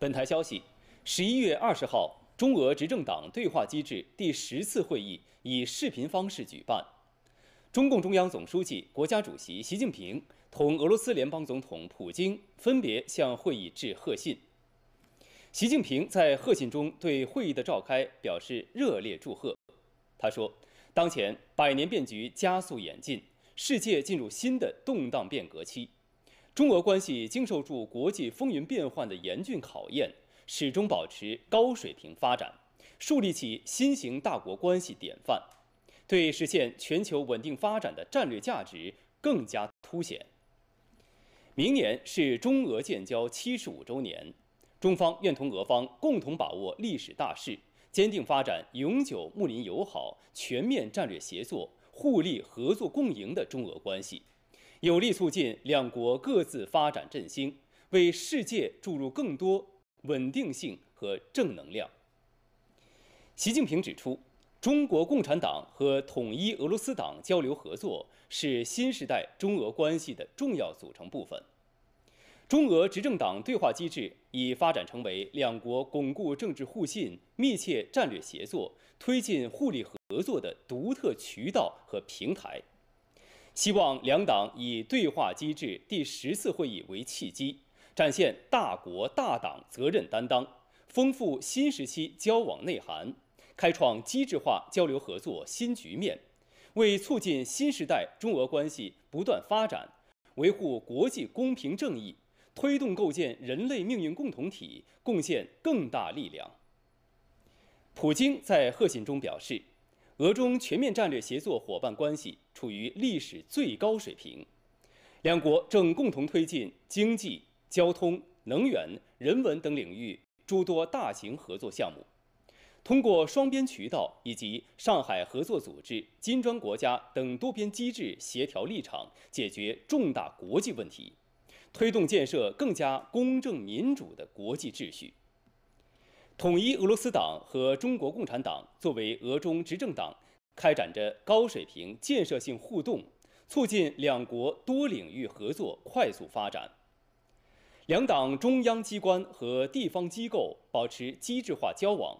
本台消息，十一月二十号，中俄执政党对话机制第十次会议以视频方式举办。中共中央总书记、国家主席习近平同俄罗斯联邦总统普京分别向会议致贺信。习近平在贺信中对会议的召开表示热烈祝贺。他说，当前百年变局加速演进，世界进入新的动荡变革期。中俄关系经受住国际风云变幻的严峻考验，始终保持高水平发展，树立起新型大国关系典范，对实现全球稳定发展的战略价值更加凸显。明年是中俄建交七十五周年，中方愿同俄方共同把握历史大势，坚定发展永久睦邻友好、全面战略协作、互利合作共赢的中俄关系。有力促进两国各自发展振兴，为世界注入更多稳定性和正能量。习近平指出，中国共产党和统一俄罗斯党交流合作是新时代中俄关系的重要组成部分。中俄执政党对话机制已发展成为两国巩固政治互信、密切战略协作、推进互利合作的独特渠道和平台。希望两党以对话机制第十次会议为契机，展现大国大党责任担当，丰富新时期交往内涵，开创机制化交流合作新局面，为促进新时代中俄关系不断发展，维护国际公平正义，推动构建人类命运共同体贡献更大力量。普京在贺信中表示。俄中全面战略协作伙伴关系处于历史最高水平，两国正共同推进经济、交通、能源、人文等领域诸多大型合作项目，通过双边渠道以及上海合作组织、金砖国家等多边机制协调立场，解决重大国际问题，推动建设更加公正民主的国际秩序。统一俄罗斯党和中国共产党作为俄中执政党，开展着高水平建设性互动，促进两国多领域合作快速发展。两党中央机关和地方机构保持机制化交往，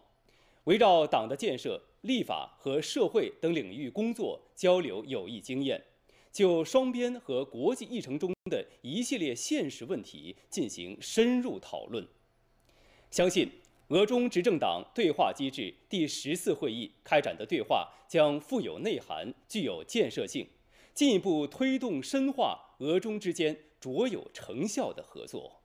围绕党的建设、立法和社会等领域工作交流有益经验，就双边和国际议程中的一系列现实问题进行深入讨论。相信。俄中执政党对话机制第十次会议开展的对话将富有内涵、具有建设性，进一步推动深化俄中之间卓有成效的合作。